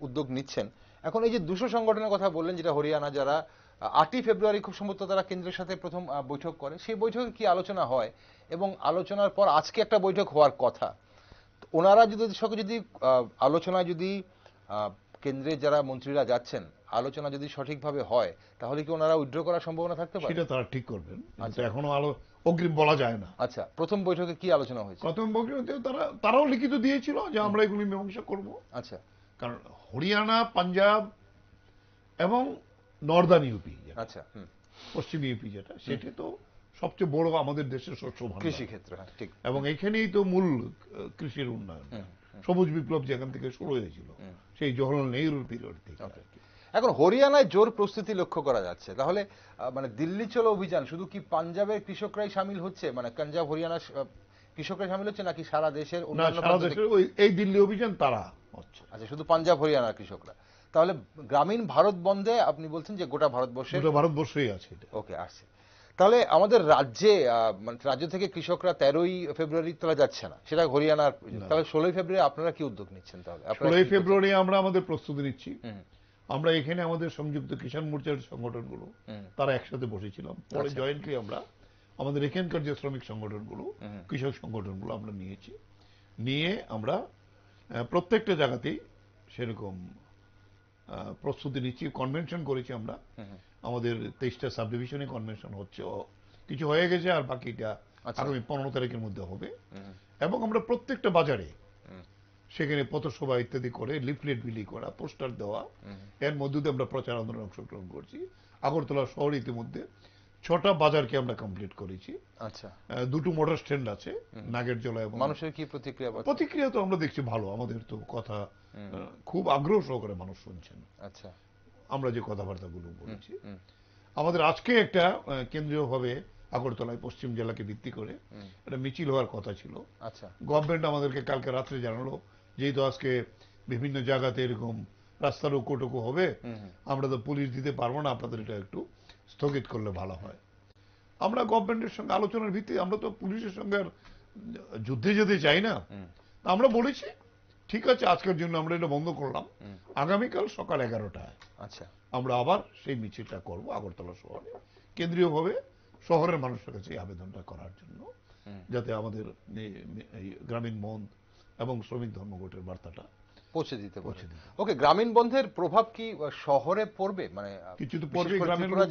উদ্যোগ নিচ্ছেন এখন এই যে দুশো সংগঠনের কথা বললেন যেটা হরিয়ানা যারা আটই ফেব্রুয়ারি খুব সম্ভবত তারা কেন্দ্রের সাথে প্রথম বৈঠক করে সেই বৈঠকে কি আলোচনা হয় এবং আলোচনার পর আজকে একটা বৈঠক হওয়ার কথা ওনারা যদি সঙ্গে যদি আলোচনায় যদি কেন্দ্রে যারা মন্ত্রীরা যাচ্ছেন আলোচনা যদি সঠিকভাবে হয় তাহলে কি ওনারা উইথড্র করার সম্ভাবনা থাকতে পারে সেটা তারা ঠিক করবেন আচ্ছা এখনো আলো অগ্রিম বলা যায় না আচ্ছা প্রথম বৈঠকে কি আলোচনা হয়েছে প্রথম বৈঠকে তারা তারাও লিখিত দিয়েছিল যে আমরা এগুলি মীমাংসা করব আচ্ছা কারণ হরিয়ানা পাঞ্জাব এবং নর্দার্ন ইউপি আচ্ছা পশ্চিম ইউপি যেটা সেটি তো সবচেয়ে বড় আমাদের দেশের শস্য কৃষি কৃষিক্ষেত্রে হ্যাঁ, এবং এখানেই তো মূল কৃষির উন্নয়ন সবুজ বিপ্লব যেখান থেকে শুরু হয়েছিল সেই জওহরলাল নেহরুর পিরিয়ড থেকে এখন হরিয়ানায় জোর প্রস্তুতি লক্ষ্য করা যাচ্ছে তাহলে মানে দিল্লি চলো অভিযান শুধু কি পাঞ্জাবের কৃষকরাই সামিল হচ্ছে মানে পাঞ্জাব হরিয়ানা কৃষকরা সামিল হচ্ছে নাকি সারা দেশের সারা দেশের এই দিল্লি অভিযান তারা হচ্ছে আচ্ছা শুধু পাঞ্জাব হরিয়ানা কৃষকরা তাহলে গ্রামীণ ভারত বন্ধে আপনি বলছেন যে গোটা ভারতবর্ষে গোটা ভারতবর্ষেই আছে ওকে আসছে তাহলে আমাদের রাজ্যে মানে রাজ্য থেকে কৃষকরা তেরোই ফেব্রুয়ারি তারা যাচ্ছে না সেটা হরিয়ানার তাহলে ষোলোই ফেব্রুয়ারি আপনারা কি উদ্যোগ নিচ্ছেন তাহলে ষোলোই ফেব্রুয়ারি আমরা আমাদের প্রস্তুতি নিচ্ছি আমরা এখানে আমাদের সংযুক্ত কিষাণ মোর্চার সংগঠনগুলো তারা একসাথে বসেছিলাম আচ্ছা। পরে জয়েন্টলি আমরা আমাদের এখানকার যে শ্রমিক সংগঠনগুলো কৃষক সংগঠনগুলো আমরা নিয়েছি নিয়ে আমরা প্রত্যেকটা জায়গাতেই সেরকম প্রস্তুতি নিচ্ছি কনভেনশন করেছি আমরা আমাদের তেইশটা সাব ডিভিশনে কনভেনশন হচ্ছে কিছু হয়ে গেছে আর বাকিটা আচ্ছা। আগামী পনেরো তারিখের মধ্যে হবে এবং আমরা প্রত্যেকটা বাজারে সেখানে পথসভা ইত্যাদি করে লিফলেট বিলি করা পোস্টার দেওয়া এর মধ্য দিয়ে আমরা প্রচার আন্দোলনে অংশগ্রহণ করছি আগরতলা শহর ইতিমধ্যে ছটা বাজারকে আমরা কমপ্লিট করেছি আচ্ছা দুটো মোটর স্ট্যান্ড আছে নাগের জলায় এবং মানুষের কি প্রতিক্রিয়া প্রতিক্রিয়া তো আমরা দেখছি ভালো আমাদের তো কথা খুব আগ্রহ সহকারে মানুষ শুনছেন আচ্ছা আমরা যে কথাবার্তাগুলো বলেছি আমাদের আজকে একটা কেন্দ্রীয়ভাবে আগরতলায় পশ্চিম জেলাকে ভিত্তি করে একটা মিছিল হওয়ার কথা ছিল আচ্ছা গভর্নমেন্ট আমাদেরকে কালকে রাত্রে জানালো যেহেতু আজকে বিভিন্ন জায়গাতে এরকম রাস্তার উকোটুকু হবে আমরা তো পুলিশ দিতে পারবো না আপনাদের এটা একটু স্থগিত করলে ভালো হয় আমরা গভর্নমেন্টের সঙ্গে আলোচনার ভিত্তি আমরা তো পুলিশের সঙ্গে যুদ্ধে যেতে চাই না আমরা বলেছি ঠিক আছে আজকের জন্য আমরা এটা বন্ধ করলাম আগামীকাল সকাল এগারোটায় আচ্ছা আমরা আবার সেই মিছিলটা করব আগরতলা শহরে কেন্দ্রীয়ভাবে শহরের মানুষের কাছে এই আবেদনটা করার জন্য যাতে আমাদের গ্রামীণ বন্ধ এবং শ্রমিক ধর্মঘটের বার্তাটা পৌঁছে দিতে পৌঁছে ওকে গ্রামীণ বন্ধের প্রভাব কি শহরে পড়বে মানে কিছু তো পড়বে গ্রামের লোক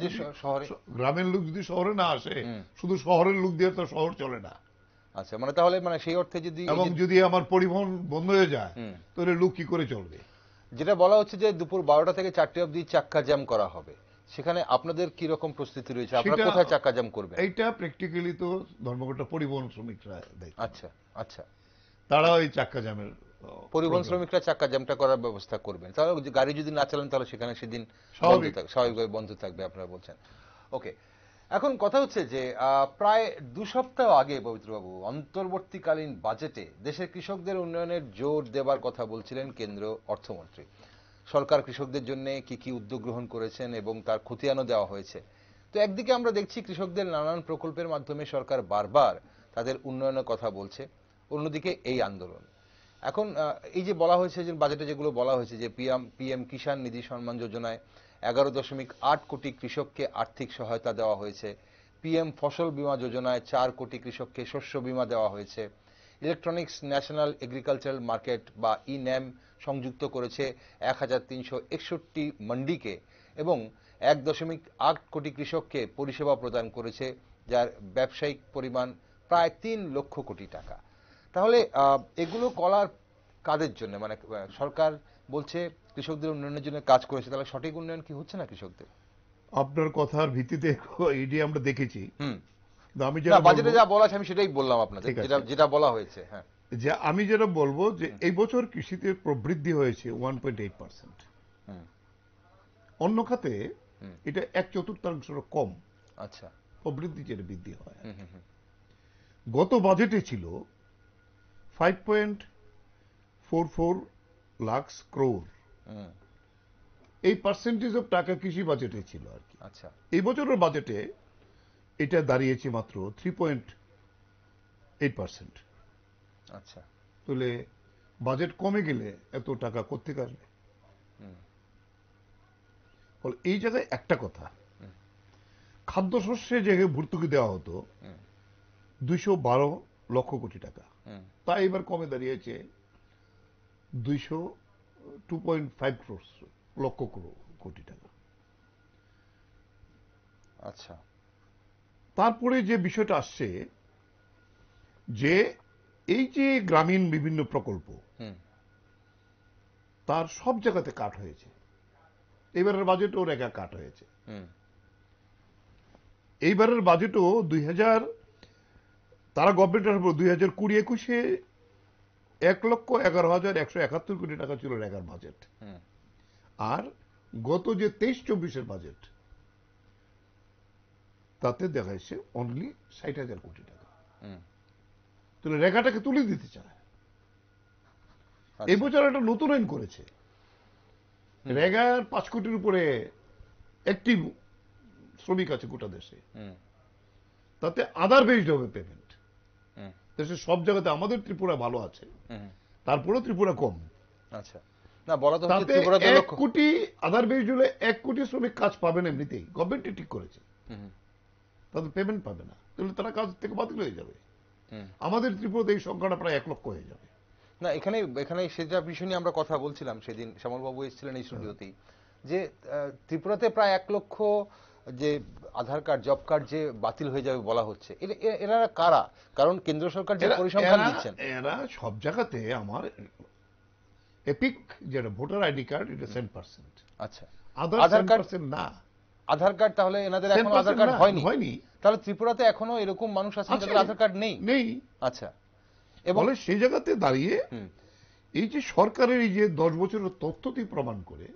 গ্রামের লোক যদি শহরে না আসে শুধু শহরের লোক দিয়ে তো শহর চলে না আচ্ছা মানে তাহলে মানে সেই অর্থে যদি এবং যদি আমার পরিবহন বন্ধ হয়ে যায় তাহলে লোক কি করে চলবে যেটা বলা হচ্ছে যে দুপুর বারোটা থেকে চারটে অবধি চাক্কা জ্যাম করা হবে সেখানে আপনাদের কি রকম প্রস্তুতি রয়েছে আপনারা কোথায় চাক্কা জ্যাম করবেন এইটা প্র্যাকটিক্যালি তো ধর্মঘটটা পরিবহন শ্রমিকরা আচ্ছা আচ্ছা তারা ওই চাক্কা জ্যামের পরিবহন শ্রমিকরা চাক্কা জ্যামটা করার ব্যবস্থা করবেন তাহলে গাড়ি যদি না চালান তাহলে সেখানে সেদিন স্বাভাবিকভাবে বন্ধ থাকবে আপনারা বলছেন ওকে এখন কথা হচ্ছে যে প্রায় দু সপ্তাহ আগে পবিত্রবাবু অন্তর্বর্তীকালীন বাজেটে দেশের কৃষকদের উন্নয়নের জোর দেবার কথা বলছিলেন কেন্দ্র অর্থমন্ত্রী সরকার কৃষকদের জন্য কি কি উদ্যোগ গ্রহণ করেছেন এবং তার খতিয়ানও দেওয়া হয়েছে তো একদিকে আমরা দেখছি কৃষকদের নানান প্রকল্পের মাধ্যমে সরকার বারবার তাদের উন্নয়নের কথা বলছে অন্যদিকে এই আন্দোলন এখন এই যে বলা হয়েছে যে বাজেটে যেগুলো বলা হয়েছে যে পিএম পিএম কিষাণ নিধি সম্মান যোজনায় এগারো দশমিক আট কোটি কৃষককে আর্থিক সহায়তা দেওয়া হয়েছে পিএম ফসল বীমা যোজনায় চার কোটি কৃষককে শস্য বীমা দেওয়া হয়েছে ইলেকট্রনিক্স ন্যাশনাল এগ্রিকালচারাল মার্কেট বা ই ন্যাম সংযুক্ত করেছে এক হাজার তিনশো একষট্টি মান্ডিকে এবং এক দশমিক আট কোটি কৃষককে পরিষেবা প্রদান করেছে যার ব্যবসায়িক পরিমাণ প্রায় তিন লক্ষ কোটি টাকা তাহলে এগুলো করার কাদের জন্য মানে সরকার বলছে কৃষকদের উন্নয়নের জন্য কাজ করেছে তাহলে সঠিক উন্নয়ন কি হচ্ছে না কৃষকদের আপনার কথার ভিত্তিতে এটি আমরা দেখেছি আমি যেটা বাজেটে যা বলা আমি সেটাই বললাম আপনাকে যেটা যেটা বলা হয়েছে হ্যাঁ। যে আমি যেটা বলবো যে এই বছর কৃষিতে প্রবৃদ্ধি হয়েছে ওয়ান পয়েন্ট এইট পার্সেন্ট অন্য খাতে এটা এক চতুর্থাংশ কম আচ্ছা প্রবৃদ্ধি যেটা বৃদ্ধি হয় গত বাজেটে ছিল five point four four lakhs crore এই পার্সেন্টেজ অফ টাকা কৃষি বাজেটে ছিল আর কি আচ্ছা এই বছরের বাজেটে এটা দাঁড়িয়েছে মাত্র থ্রি পয়েন্ট এইট পার্সেন্ট আচ্ছা তাহলে বাজেট কমে গেলে এত টাকা করতে আসবে এই জায়গায় একটা কথা খাদ্যশস্যে যে ভর্তুকি দেওয়া হতো দুইশো লক্ষ কোটি টাকা তা এবার কমে দাঁড়িয়েছে দুইশো টু পয়েন্ট ফাইভ ক্রোর্স লক্ষ কোটি টাকা আচ্ছা তারপরে যে বিষয়টা আসছে যে এই যে গ্রামীণ বিভিন্ন প্রকল্প তার সব জায়গাতে কাট হয়েছে এবারের বাজেটও একা কাট হয়েছে এইবারের বাজেটও দুই হাজার তারা গভর্নমেন্টের দুই হাজার কুড়ি একুশে এক লক্ষ এগারো হাজার একশো একাত্তর কোটি টাকা ছিল রেগার বাজেট আর গত যে তেইশ চব্বিশের বাজেট তাতে দেখা যাচ্ছে অনলি ষাট হাজার কোটি টাকা তাহলে রেখাটাকে তুলে দিতে চায় আচ্ছা। এই বছর একটা নতুন আইন করেছে রেগার পাঁচ কোটির উপরে একটি শ্রমিক আছে গোটা দেশে তাতে আদার বেসড হবে পেমেন্ট দেশের সব জায়গাতে আমাদের ত্রিপুরা ভালো আছে তারপরে ত্রিপুরা কম আচ্ছা না বলা তো এক কোটি আধার জুলে এক কোটি শ্রমিক কাজ পাবেন এমনিতেই গভর্নমেন্টই ঠিক করেছে তাদের পেমেন্ট পাবে না তাহলে তারা কাজ থেকে বাতিল হয়ে যাবে আমাদের ত্রিপুরাতে এই সংখ্যাটা প্রায় এক লক্ষ হয়ে যাবে না এখানে এখানে সেটা বিষয় নিয়ে আমরা কথা বলছিলাম সেদিন শ্যামলবাবু এসেছিলেন এই হ্যাঁ। স্টুডিওতেই যে ত্রিপুরাতে প্রায় এক লক্ষ যে আধার কার্ড জব কার্ড যে বাতিল হয়ে যাবে বলা হচ্ছে এরা কারা কারণ কেন্দ্র সরকার যে পরিসংখ্যান দিচ্ছেন এরা সব জায়গাতে আমার এপিক যেটা ভোটার আইডি কার্ড এটা সেন পার্সেন্ট আচ্ছা আধার কার্ড না আধার কার্ড তাহলে এনাদের এখনো আধার কার্ড হয়নি হয়নি তাহলে ত্রিপুরাতে এখনো এরকম মানুষ আছে যাদের আধার কার্ড নেই নেই আচ্ছা এবং সেই জায়গাতে দাঁড়িয়ে এই যে সরকারের এই যে দশ বছরের তথ্যটি প্রমাণ করে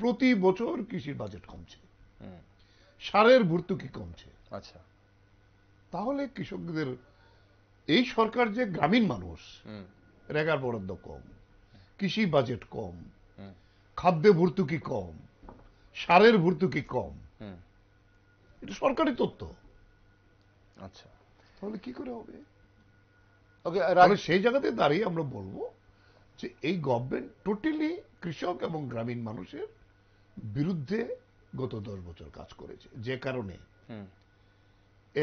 প্রতি বছর কৃষির বাজেট কমছে সারের ভর্তুকি কমছে আচ্ছা তাহলে কৃষকদের এই সরকার যে গ্রামীণ মানুষ রেগার বরাদ্দ কম কৃষি বাজেট কম খাদ্যে ভর্তুকি কম সারের ভর্তুকি কম এটা সরকারি তথ্য আচ্ছা তাহলে কি করে হবে ওকে আর সেই জায়গাতে দাঁড়িয়ে আমরা বলবো যে এই গভর্নমেন্ট টোটালি কৃষক এবং গ্রামীণ মানুষের বিরুদ্ধে গত দশ বছর কাজ করেছে যে কারণে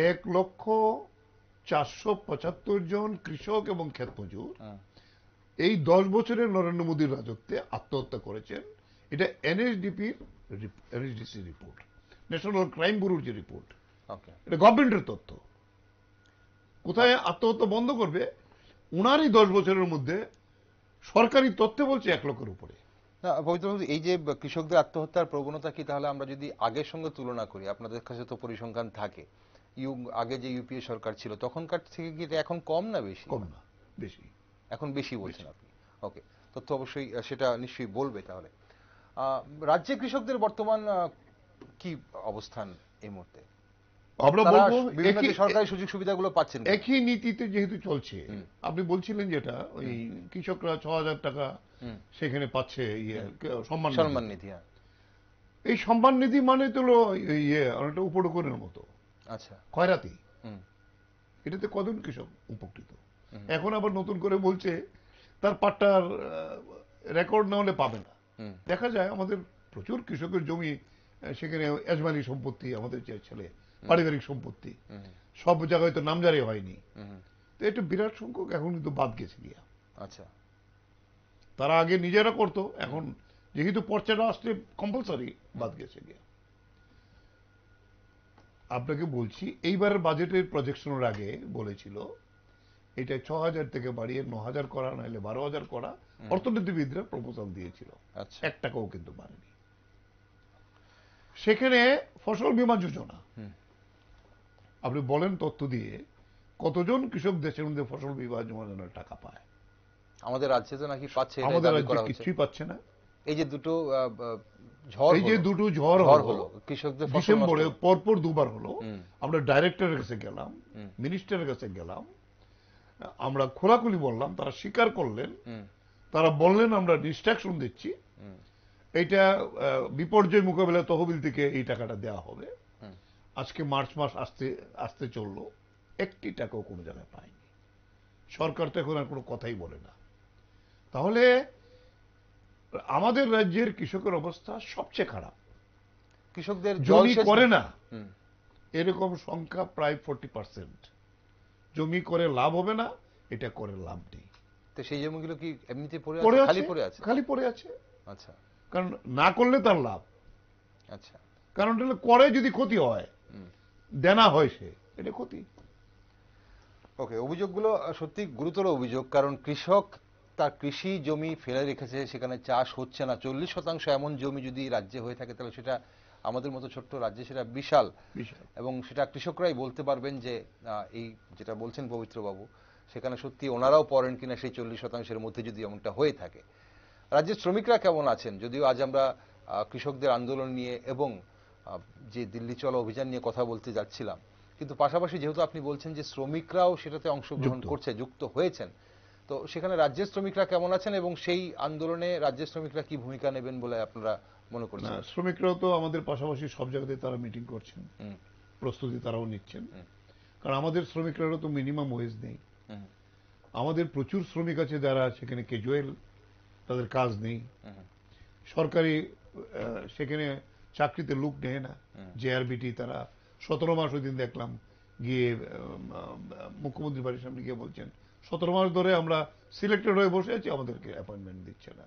এক লক্ষ চারশো পঁচাত্তর জন কৃষক এবং ক্ষেত মজুর হ্যাঁ। এই দশ বছরে নরেন্দ্র মোদীর রাজত্বে আত্মহত্যা করেছেন এটা এনএসডিপির এনএসডিসি রিপোর্ট ন্যাশনাল ক্রাইম ব্যুরোর যে রিপোর্ট এটা গভর্নমেন্টের তথ্য কোথায় আত্মহত্যা বন্ধ করবে উনারই দশ বছরের মধ্যে সরকারি তথ্যে বলছে এক লক্ষের উপরে না পবিত্রবাবু এই যে কৃষকদের আত্মহত্যার প্রবণতা কি তাহলে আমরা যদি আগের সঙ্গে তুলনা করি আপনাদের কাছে তো পরিসংখ্যান থাকে আগে যে ইউপিএ সরকার ছিল তখনকার থেকে কি এখন কম না বেশি কম না বেশি এখন বেশি বলছেন আপনি ওকে তথ্য অবশ্যই সেটা নিশ্চয়ই বলবে তাহলে রাজ্যে কৃষকদের বর্তমান কি অবস্থান এই মুহূর্তে আমরা বলবো একই সরকারি সুযোগ সুবিধাগুলো পাচ্ছেন একই নীতিতে যেহেতু চলছে আপনি বলছিলেন যেটা ওই কৃষকরা ছ হাজার টাকা সেখানে পাচ্ছে ইয়ে সম্মান সম্মান নীতি হ্যাঁ। এই সম্মান নীতি মানে তো ইয়ে অনেকটা উপরকরের মতো আচ্ছা খয়রাতি এটাতে কদিন কৃষক উপকৃত এখন আবার নতুন করে বলছে তার পাট্টার রেকর্ড না হলে পাবে না দেখা যায় আমাদের প্রচুর কৃষকের জমি সেখানে এজমানি সম্পত্তি আমাদের ছেলে পারিবারিক সম্পত্তি সব জায়গায় তো নামজারি হয়নি তো একটু বিরাট সংখ্যক এখন কিন্তু বাদ গেছে গিয়া আচ্ছা তারা আগে নিজেরা করতো এখন যেহেতু পর্চাটা আসলে কম্পালসারি বাদ গেছে গিয়া আপনাকে বলছি এইবারের বাজেটের প্রজেকশনের আগে বলেছিল এটা ছ হাজার থেকে বাড়িয়ে ন হাজার করা নাহলে বারো হাজার করা অর্থনীতিবিদরা প্রপোজাল দিয়েছিল আচ্ছা। এক টাকাও কিন্তু বাড়েনি সেখানে ফসল বীমা যোজনা আপনি বলেন তথ্য দিয়ে কতজন কৃষক দেশের মধ্যে ফসল বিমা যোজনার টাকা পায় আমাদের রাজ্যে তো নাকি পাচ্ছে আমাদের রাজ্যে কিছুই পাচ্ছে না এই যে দুটো এই যে দুটো ঝড় হলো কৃষকদের ডিসেম্বরে পরপর দুবার হলো আমরা ডাইরেক্টরের কাছে গেলাম মিনিস্টারের কাছে গেলাম আমরা খোলাখুলি বললাম তারা স্বীকার করলেন তারা বললেন আমরা ডিস্ট্রাকশন দিচ্ছি এটা বিপর্যয় মোকাবেলা তহবিল থেকে এই টাকাটা দেওয়া হবে আজকে মার্চ মাস আসতে আসতে চললো একটি টাকাও কোনো জায়গায় পায়নি সরকার তো এখন আর কোনো কথাই বলে না তাহলে আমাদের রাজ্যের কৃষকের অবস্থা সবচেয়ে খারাপ কৃষকদের জমি করে না এরকম সংখ্যা প্রায় ফোরটি পার্সেন্ট জমি করে লাভ হবে না এটা করে লাভ নেই তো সেই জমিগুলো কি এমনিতে পড়ে আছে খালি পড়ে আছে খালি পড়ে আছে আচ্ছা কারণ না করলে তার লাভ আচ্ছা কারণ করে যদি ক্ষতি হয় দেনা হয়েছে এটা ক্ষতি ওকে অভিযোগগুলো সত্যি গুরুতর অভিযোগ কারণ কৃষক তার কৃষি জমি ফেলে রেখেছে সেখানে চাষ হচ্ছে না চল্লিশ শতাংশ এমন জমি যদি রাজ্যে হয়ে থাকে তাহলে সেটা আমাদের মতো ছোট্ট রাজ্যে সেটা বিশাল এবং সেটা কৃষকরাই বলতে পারবেন যে এই যেটা বলছেন পবিত্রবাবু সেখানে সত্যি ওনারাও পড়েন কিনা সেই চল্লিশ শতাংশের মধ্যে যদি এমনটা হয়ে থাকে রাজ্যের শ্রমিকরা কেমন আছেন যদিও আজ আমরা কৃষকদের আন্দোলন নিয়ে এবং যে দিল্লি চলো অভিযান নিয়ে কথা বলতে যাচ্ছিলাম কিন্তু পাশাপাশি যেহেতু আপনি বলছেন যে শ্রমিকরাও সেটাতে অংশগ্রহণ করছে যুক্ত হয়েছেন তো সেখানে রাজ্যের শ্রমিকরা কেমন আছেন এবং সেই আন্দোলনে রাজ্যের শ্রমিকরা কি ভূমিকা নেবেন বলে আপনারা মনে করছেন শ্রমিকরাও তো আমাদের পাশাপাশি সব জায়গাতে তারা মিটিং করছেন প্রস্তুতি তারাও নিচ্ছেন কারণ আমাদের শ্রমিকরাও তো মিনিমাম ওয়েজ নেই আমাদের প্রচুর শ্রমিক আছে যারা সেখানে কেজুয়েল তাদের কাজ নেই সরকারি সেখানে চাকরিতে লোক নেয় না জেআরবিটি তারা সতেরো মাস ওই দিন দেখলাম গিয়ে মুখ্যমন্ত্রী বাড়ির সামনে গিয়ে বলছেন সতেরো মাস ধরে আমরা সিলেক্টেড হয়ে বসে আছি আমাদেরকে অ্যাপয়েন্টমেন্ট দিচ্ছে না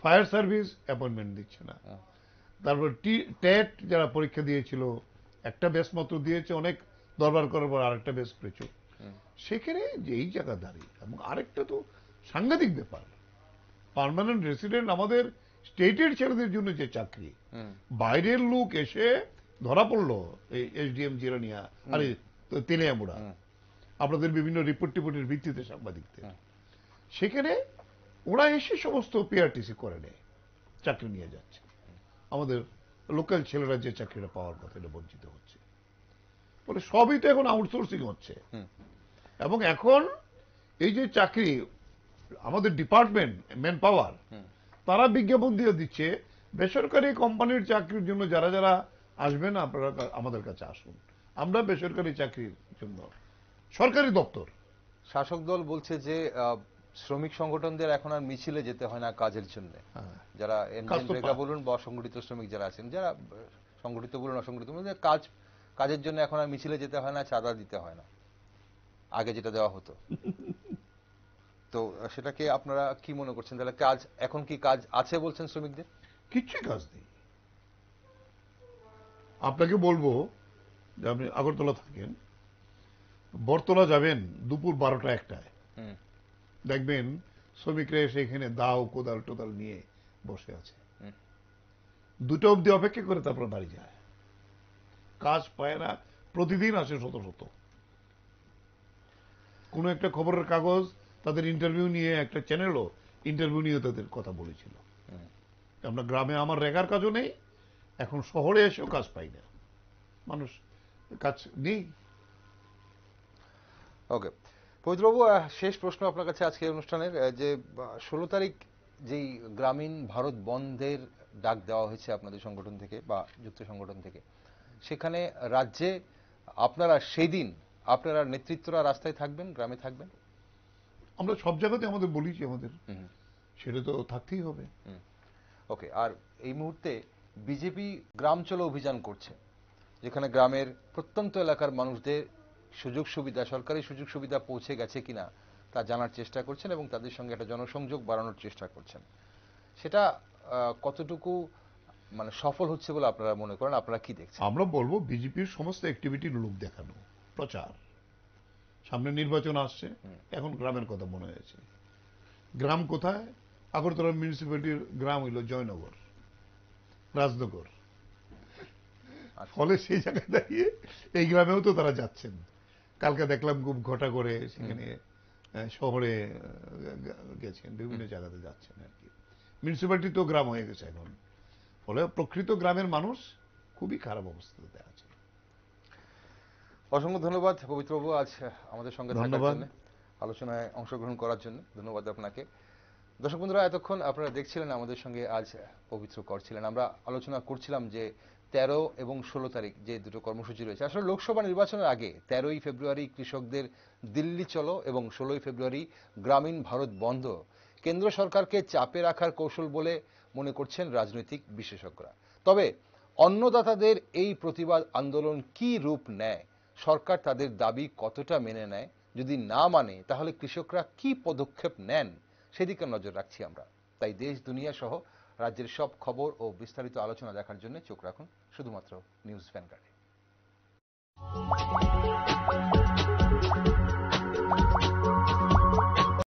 ফায়ার সার্ভিস অ্যাপয়েন্টমেন্ট দিচ্ছে না তারপর টেট যারা পরীক্ষা দিয়েছিল একটা বেশ মাত্র দিয়েছে অনেক দরবার করার পর আরেকটা বেশ পেয়েছে সেখানে যেই জায়গা দাঁড়িয়ে এবং আরেকটা তো সাংঘাতিক ব্যাপার পারমানেন্ট রেসিডেন্ট আমাদের স্টেটের ছেলেদের জন্য যে চাকরি বাইরের লোক এসে ধরা পড়লো এই এসডিএম জিরানিয়া আরে তেলিয়ামুড়া আপনাদের বিভিন্ন রিপোর্ট টিপোর্টের ভিত্তিতে সাংবাদিকদের সেখানে ওরা এসে সমস্ত পিআরটিসি করে নেয় চাকরি নিয়ে যাচ্ছে আমাদের লোকাল ছেলেরা যে চাকরিটা পাওয়ার কথা এটা বঞ্চিত হচ্ছে বলে সবই তো এখন আউটসোর্সিং হচ্ছে এবং এখন এই যে চাকরি আমাদের ডিপার্টমেন্ট ম্যান পাওয়ার তারা বিজ্ঞাপন দিয়ে দিচ্ছে বেসরকারি কোম্পানির চাকরির জন্য যারা যারা আসবেন আপনারা আমাদের কাছে আসুন আমরা বেসরকারি চাকরির জন্য সরকারি দপ্তর শাসক দল বলছে যে শ্রমিক সংগঠনদের এখন আর মিছিলে যেতে হয় না কাজের জন্য হ্যাঁ। যারা এনজিও বলুন বা অসংগঠিত শ্রমিক যারা আছেন যারা সংগঠিত বলুন অসংগঠিত বলুন কাজ কাজের জন্য এখন আর মিছিলে যেতে হয় না চাঁদা দিতে হয় না আগে যেটা দেওয়া হতো তো সেটাকে আপনারা কি মনে করছেন তাহলে কাজ এখন কি কাজ আছে বলছেন শ্রমিকদের কিচ্ছুই কাজ নেই আপনাকে বলবো যে আপনি আগরতলা থাকেন বরতলা যাবেন দুপুর বারোটা একটায় দেখবেন শ্রমিকরা এসে এখানে দাও কোদাল টোদাল নিয়ে বসে আছে দুটো অবধি অপেক্ষা করে তারপর দাঁড়িয়ে যায় কাজ পায় না প্রতিদিন আসে শত শত কোনো একটা খবরের কাগজ তাদের ইন্টারভিউ নিয়ে একটা চ্যানেলও ইন্টারভিউ নিয়ে তাদের কথা বলেছিল হ্যাঁ। আমরা গ্রামে আমার রেগার কাজও নেই এখন শহরে এসেও কাজ পাই না মানুষ কাজ নেই ওকে পবিত্রবাবু শেষ প্রশ্ন আপনার কাছে আজকে অনুষ্ঠানের যে ষোলো তারিখ যেই গ্রামীণ ভারত বন্ধের ডাক দেওয়া হয়েছে আপনাদের সংগঠন থেকে বা যুক্ত সংগঠন থেকে সেখানে রাজ্যে আপনারা সেদিন আপনারা নেতৃত্বরা রাস্তায় থাকবেন গ্রামে থাকবেন আমরা সব জায়গাতে আমাদের বলি যে আমাদের সেটা তো থাকতেই হবে ওকে আর এই মুহূর্তে বিজেপি গ্রাম চলো অভিযান করছে যেখানে গ্রামের প্রত্যন্ত এলাকার মানুষদের সুযোগ সুবিধা সরকারি সুযোগ সুবিধা পৌঁছে গেছে কিনা তা জানার চেষ্টা করছেন এবং তাদের সঙ্গে একটা জনসংযোগ বাড়ানোর চেষ্টা করছেন সেটা কতটুকু মানে সফল হচ্ছে বলে আপনারা মনে করেন আপনারা কি দেখছেন আমরা বলবো বিজেপির সমস্ত অ্যাক্টিভিটির লোক দেখানো প্রচার সামনে নির্বাচন আসছে এখন গ্রামের কথা মনে হয়েছে গ্রাম কোথায় আগরতলা মিউনিসিপ্যালিটির গ্রাম হইল জয়নগর রাজনগর আচ্ছা। ফলে সেই জায়গায় দাঁড়িয়ে এই গ্রামেও তো তারা যাচ্ছেন কালকে দেখলাম খুব ঘটা করে সেখানে শহরে গেছেন বিভিন্ন জায়গাতে যাচ্ছেন আর কি মিউনিসিপ্যালিটি তো গ্রাম হয়ে গেছে এখন ফলে প্রকৃত গ্রামের মানুষ খুবই খারাপ অবস্থাতে অসংখ্য ধন্যবাদ পবিত্রবাবু আজ আমাদের সঙ্গে থাকার জন্য আলোচনায় অংশগ্রহণ করার জন্য ধন্যবাদ আপনাকে দর্শক বন্ধুরা এতক্ষণ আপনারা দেখছিলেন আমাদের সঙ্গে আজ পবিত্র কর ছিলেন আমরা আলোচনা করছিলাম যে তেরো এবং ষোলো তারিখ যে দুটো কর্মসূচি রয়েছে আসলে লোকসভা নির্বাচনের আগে তেরোই ফেব্রুয়ারি কৃষকদের দিল্লি চলো এবং ষোলোই ফেব্রুয়ারি গ্রামীণ ভারত বন্ধ কেন্দ্র সরকারকে চাপে রাখার কৌশল বলে মনে করছেন রাজনৈতিক বিশেষজ্ঞরা তবে অন্নদাতাদের এই প্রতিবাদ আন্দোলন কি রূপ নেয় সরকার তাদের দাবি কতটা মেনে নেয় যদি না মানে তাহলে কৃষকরা কি পদক্ষেপ নেন সেদিকে নজর রাখছি আমরা তাই দেশ দুনিয়া সহ রাজ্যের সব খবর ও বিস্তারিত আলোচনা দেখার জন্য চোখ রাখুন শুধুমাত্র নিউজ ভ্যানগার্ডে